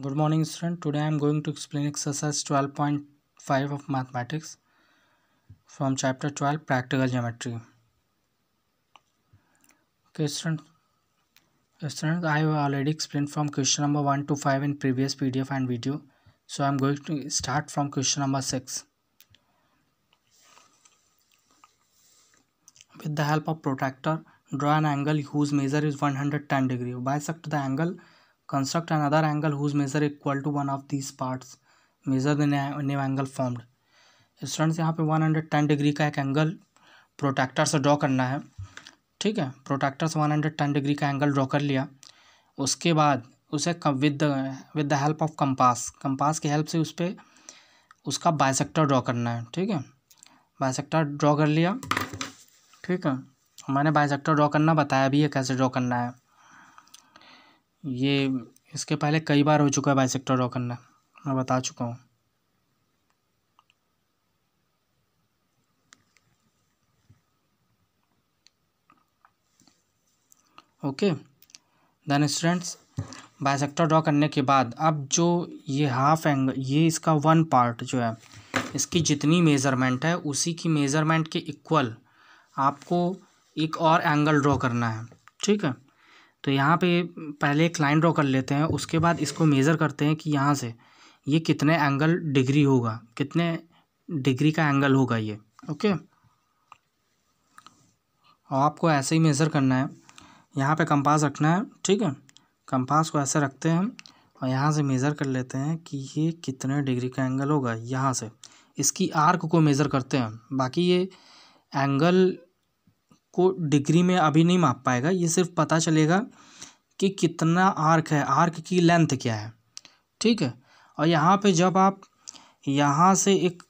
Good morning student. Today I am going to explain exercise 12.5 of mathematics from chapter 12 practical geometry. Okay students, uh, I have already explained from question number 1 to 5 in previous PDF and video. So I am going to start from question number 6. With the help of protractor, draw an angle whose measure is 110 degree. Bisect the angle Construct another angle whose measure equal to one of these parts. Measure the new angle formed. Students यहाँ पे 110 degree का एक angle protector से draw करना है ठीक है protector से 110 डिग्री का एंगल ड्रॉ कर लिया उसके बाद उसे with with the help of compass compass की हेल्प से उस पर उसका बायसेक्टर ड्रॉ करना है ठीक है बायसेक्टर ड्रॉ कर लिया ठीक है मैंने बायसेक्टर ड्रॉ करना बताया भी है कैसे ड्रॉ करना है ये इसके पहले कई बार हो चुका है सेक्टर ड्रॉ करना मैं बता चुका हूँ okay then students sector draw करने के बाद अब जो ये हाफ एंगल ये इसका वन पार्ट जो है इसकी जितनी मेज़रमेंट है उसी की मेज़रमेंट के इक्वल आपको एक और एंगल ड्रॉ करना है ठीक है तो यहाँ पे पहले एक लाइन ड्रॉ कर लेते हैं उसके बाद इसको मेज़र करते हैं कि यहाँ से ये कितने एंगल डिग्री होगा कितने डिग्री का एंगल होगा ये ओके और आपको ऐसे ही मेज़र करना है यहाँ पे कंपास रखना है ठीक है कंपास को ऐसे रखते हैं और यहाँ से मेज़र कर लेते हैं कि ये कितने डिग्री का एंगल होगा यहाँ से इसकी आर्क को मेज़र करते हैं बाकी ये एंगल को डिग्री में अभी नहीं माप पाएगा ये सिर्फ पता चलेगा कि कितना आर्क है आर्क की लेंथ क्या है ठीक है और यहाँ पे जब आप यहाँ से एक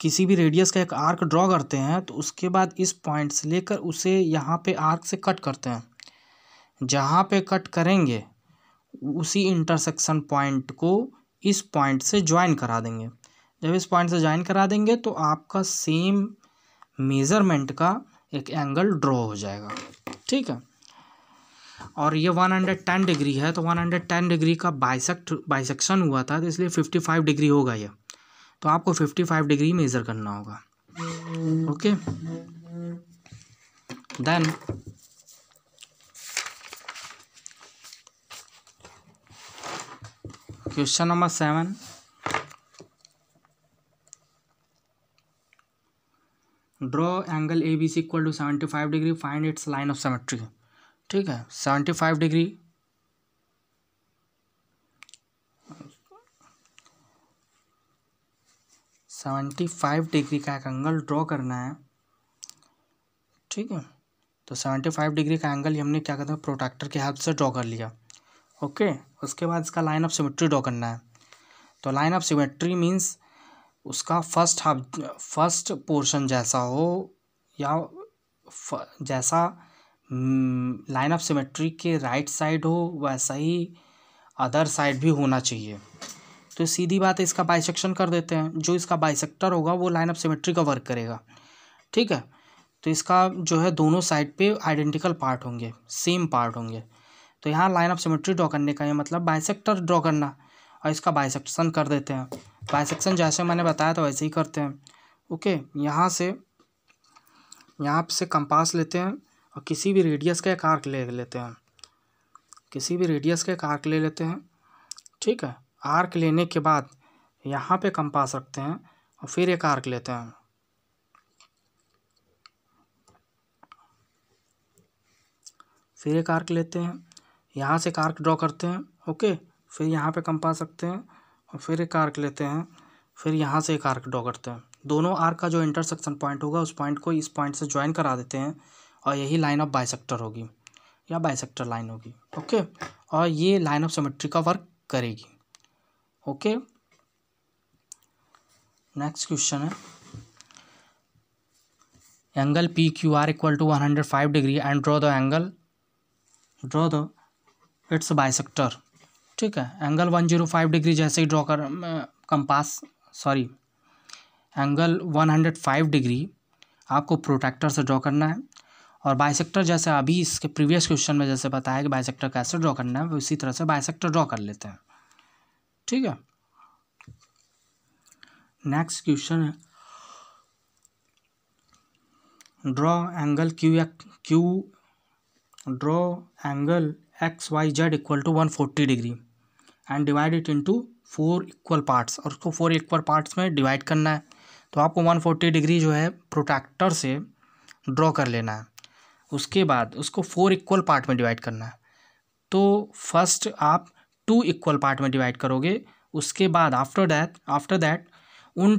किसी भी रेडियस का एक आर्क ड्रॉ करते हैं तो उसके बाद इस पॉइंट से लेकर उसे यहाँ पे आर्क से कट करते हैं जहाँ पे कट करेंगे उसी इंटरसेक्शन पॉइंट को इस पॉइंट से ज्वाइन करा देंगे जब इस पॉइंट से ज्वाइन करा देंगे तो आपका सेम मेज़रमेंट का एक एंगल ड्रॉ हो जाएगा ठीक है और ये वन हंड्रेड टेन डिग्री है तो वन हंड्रेड टेन डिग्री का बाइसेक्ट बाइसेक्शन हुआ था तो इसलिए फिफ्टी फाइव डिग्री होगा ये तो आपको फिफ्टी फाइव डिग्री मेज़र करना होगा okay then question number seven draw angle A B C equal to seventy five degree find its line of symmetry ठीक है seventy five degree seventy five degree का एक एंगल ड्रॉ करना है ठीक है तो सेवेंटी फाइव डिग्री का एंगल हमने क्या करता है प्रोटेक्टर की हेल्प से ड्रॉ कर लिया ओके उसके बाद इसका लाइन ऑफ सिमेट्री ड्रॉ करना है तो लाइन ऑफ सिमेट्री मीन्स उसका फर्स्ट हाफ फर्स्ट पोर्शन जैसा हो या जैसा लाइन ऑफ सिमेट्री के राइट साइड हो वैसा ही अदर साइड भी होना चाहिए तो सीधी बात है इसका बाइसेक्शन कर देते हैं जो इसका बाइसेक्टर होगा वो लाइन ऑफ सिमेट्री का वर्क करेगा ठीक है तो इसका जो है दोनों साइड पे आइडेंटिकल पार्ट होंगे सेम पार्ट होंगे तो यहाँ लाइन ऑफ सिमेट्री ड्रॉ करने का ये मतलब बाइसेक्टर ड्रॉ करना और इसका बाइसेक्शन कर देते हैं बाइसेक्शन जैसे मैंने बताया था वैसे ही करते हैं ओके यहाँ से यहाँ से कंपास लेते हैं और किसी भी रेडियस का एक आर्क ले लेते हैं किसी भी रेडियस का एक आर्क ले लेते हैं ठीक है आर्क लेने के बाद यहाँ पे कंपास रखते हैं और फिर एक आर्क लेते हैं फिर एक आर्क लेते हैं यहाँ से एक आर्क ड्रॉ करते हैं ओके फिर यहाँ पे पा सकते हैं और फिर एक आर्क लेते हैं फिर यहाँ से एक आर्क ड्रॉ करते हैं दोनों आर्क का जो इंटरसेक्शन पॉइंट होगा उस पॉइंट को इस पॉइंट से ज्वाइन करा देते हैं और यही लाइन ऑफ बाइसेक्टर होगी या बाइसेक्टर लाइन होगी ओके और ये लाइन ऑफ सेमेट्री का वर्क करेगी ओके नेक्स्ट क्वेश्चन है angle P Q R equal to one hundred five degree and draw the angle draw the its bisector ठीक है angle one zero five degree जैसे ही draw कर compass sorry angle one hundred five degree आपको protractor से draw करना है और बाइसेक्टर जैसे अभी इसके प्रीवियस क्वेश्चन में जैसे बताया कि बाइसेक्टर कैसे ड्रॉ करना है उसी तरह से बाइसेक्टर ड्रॉ कर लेते हैं ठीक है नेक्स्ट क्वेश्चन है draw angle Q Q draw angle X Y Z equal to one forty degree and divide it into four equal parts और उसको फोर इक्वल पार्ट्स में डिवाइड करना है तो आपको 140 डिग्री जो है प्रोटेक्टर से ड्रॉ कर लेना है उसके बाद उसको फोर इक्वल पार्ट में डिवाइड करना है तो फर्स्ट आप टू इक्वल पार्ट में डिवाइड करोगे उसके बाद आफ्टर दैट आफ्टर दैट उन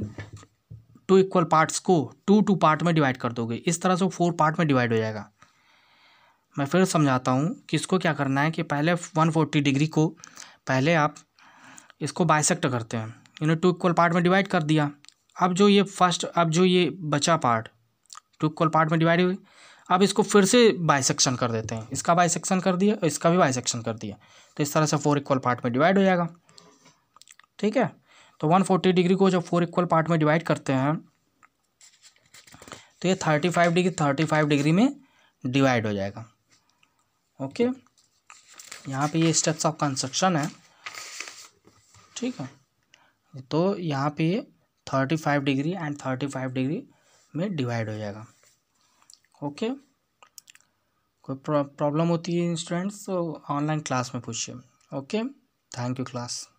टू इक्वल पार्ट्स को टू टू पार्ट में डिवाइड कर दोगे इस तरह से फोर पार्ट में डिवाइड हो जाएगा मैं फिर समझाता हूँ कि इसको क्या करना है कि पहले 140 डिग्री को पहले आप इसको बाइसेक्ट करते हैं इन्होंने टू इक्वल पार्ट में डिवाइड कर दिया अब जो ये फर्स्ट अब जो ये बचा पार्ट टू इक्वल पार्ट में डिवाइड हुई अब इसको फिर से बाइसेक्शन कर देते हैं इसका बाइसेक्शन कर दिया और इसका भी बाइसेक्शन कर दिया तो इस तरह से फोर इक्वल पार्ट में डिवाइड हो जाएगा ठीक है तो वन फोर्टी डिग्री को जब फोर इक्वल पार्ट में डिवाइड करते हैं तो ये thirty five degree thirty five degree में डिवाइड हो जाएगा ओके यहाँ पे ये स्टेप्स ऑफ कंस्ट्रक्शन है ठीक है तो यहाँ पे thirty five degree and thirty five degree में डिवाइड हो जाएगा ओके कोई प्रॉब्लम होती है स्टूडेंट्स तो ऑनलाइन क्लास में पूछिए ओके थैंक यू क्लास